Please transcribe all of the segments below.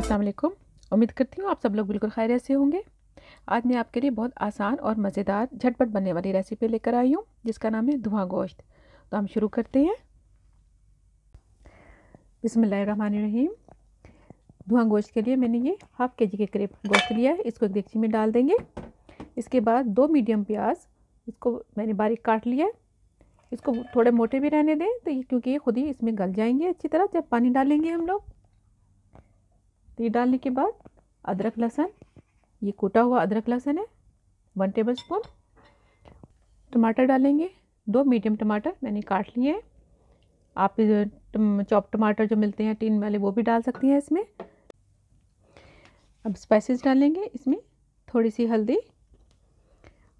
अस्सलाम वालेकुम उम्मीद करती हूँ आप सब लोग बिल्कुल खैर से होंगे आज मैं आपके लिए बहुत आसान और मज़ेदार झटपट बनने वाली रेसिपी लेकर आई हूँ जिसका नाम है धुआं गोश्त तो हम शुरू करते हैं बिसमीम धुआं गोश्त के लिए मैंने ये हाफ़ के जी के करीब गोश्त लिया है इसको एक डेक्ची में डाल देंगे इसके बाद दो मीडियम प्याज इसको मैंने बारीक काट लिया है इसको थोड़े मोटे भी रहने दें तो ये क्योंकि ये खुद ही इसमें गल जाएंगे अच्छी तरह जब पानी डालेंगे हम लोग तो ये डालने के बाद अदरक लहसन ये कूटा हुआ अदरक लहसन है वन टेबल स्पून टमाटर डालेंगे दो मीडियम टमाटर मैंने काट लिए हैं आप चॉप टमाटर जो मिलते हैं टीन वाले वो भी डाल सकती हैं इसमें अब स्पाइसेस डालेंगे इसमें थोड़ी सी हल्दी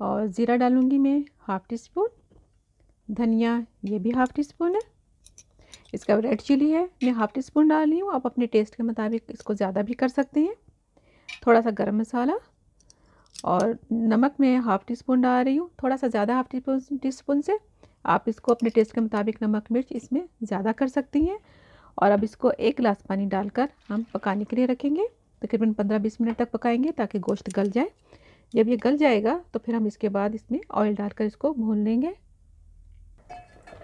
और ज़ीरा डालूँगी मैं हाफ़ टी स्पून धनिया ये भी हाफ़ टी स्पून है इसका रेड चिली है मैं हाफ टी स्पून डाल रही हूँ आप अपने टेस्ट के मुताबिक इसको ज़्यादा भी कर सकते हैं थोड़ा सा गर्म मसाला और नमक मैं हाफ़ टी स्पून डाल रही हूँ थोड़ा सा ज़्यादा हाफ टी टी स्पून से आप इसको अपने टेस्ट के मुताबिक नमक मिर्च इसमें ज़्यादा कर सकती हैं और अब इसको एक गिलास पानी डालकर हम पकाने के लिए रखेंगे तकरीबन पंद्रह बीस मिनट तक पकाएंगे ताकि गोश्त गल जाए जब ये गल जाएगा तो फिर हम इसके बाद इसमें ऑयल डालकर इसको भून लेंगे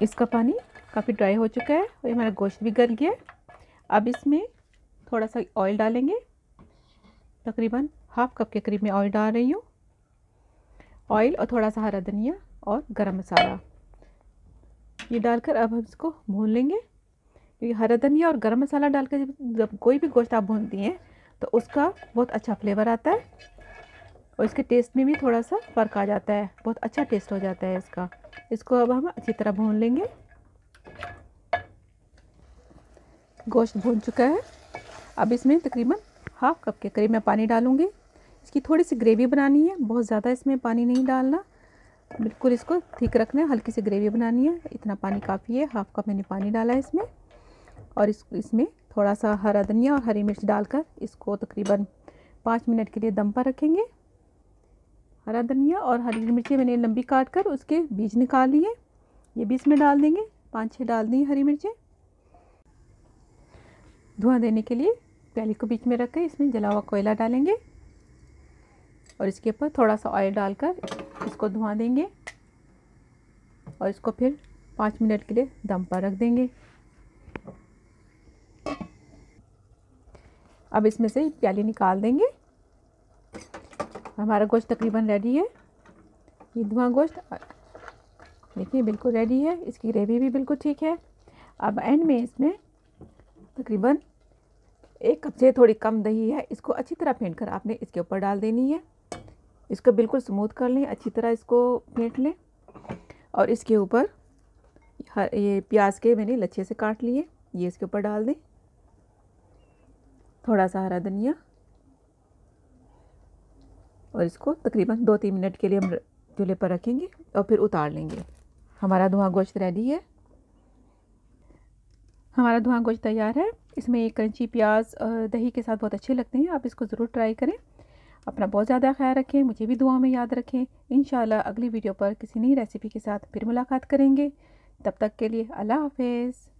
इसका पानी काफ़ी ड्राई हो चुका है और हमारा गोश्त भी गल गया अब इसमें थोड़ा सा ऑयल डालेंगे तकरीबन हाफ कप के करीब में ऑयल डाल रही हूँ ऑयल और थोड़ा सा हरा धनिया और गरम मसाला ये डालकर अब हम इसको भून लेंगे क्योंकि हरा धनिया और गरम मसाला डालकर जब जब कोई भी गोश्त आप भूनती हैं तो उसका बहुत अच्छा फ्लेवर आता है और इसके टेस्ट में भी थोड़ा सा फ़र्क आ जाता है बहुत अच्छा टेस्ट हो जाता है इसका इसको अब हम अच्छी तरह भून लेंगे गोश्त भून चुका है अब इसमें तकरीबन हाफ कप के करीब मैं पानी डालूंगी इसकी थोड़ी सी ग्रेवी बनानी है बहुत ज़्यादा इसमें पानी नहीं डालना बिल्कुल इसको ठीक रखना है हल्की सी ग्रेवी बनानी है इतना पानी काफ़ी है हाफ कप मैंने पानी डाला है इसमें और इस इसमें थोड़ा सा हरा धनिया और हरी मिर्च डालकर इसको तकरीबन पाँच मिनट के लिए दम पर रखेंगे हरा धनिया और हरी मिर्ची मैंने लंबी काट कर उसके बीज निकाल लिए ये भी इसमें डाल देंगे पाँच छः डाल दी हरी मिर्चें धुआं देने के लिए प्याली को बीच में रख इसमें जला हुआ कोयला डालेंगे और इसके ऊपर थोड़ा सा ऑयल डालकर इसको धुआं देंगे और इसको फिर पाँच मिनट के लिए दम पर रख देंगे अब इसमें से प्याली निकाल देंगे हमारा गोश्त तकरीबन रेडी है ये धुआं गोश्त देखिए बिल्कुल रेडी है इसकी ग्रेवी भी बिल्कुल ठीक है अब एंड में इसमें तकरीबन एक कप से थोड़ी कम दही है इसको अच्छी तरह फेंट कर आपने इसके ऊपर डाल देनी है इसको बिल्कुल स्मूथ कर लें अच्छी तरह इसको फेंट लें और इसके ऊपर ये प्याज के मैंने लच्छे से काट लिए ये इसके ऊपर डाल दें थोड़ा सा हरा धनिया और इसको तकरीबन दो तीन मिनट के लिए हम चूल्हे पर रखेंगे और फिर उतार लेंगे हमारा धुआं गोश्त रेडी है हमारा धुआं गोश्त तैयार है इसमें करंची प्याज दही के साथ बहुत अच्छे लगते हैं आप इसको ज़रूर ट्राई करें अपना बहुत ज़्यादा ख्याल रखें मुझे भी दुआओं में याद रखें इन अगली वीडियो पर किसी नई रेसिपी के साथ फिर मुलाकात करेंगे तब तक के लिए अल्लाह हाफिज़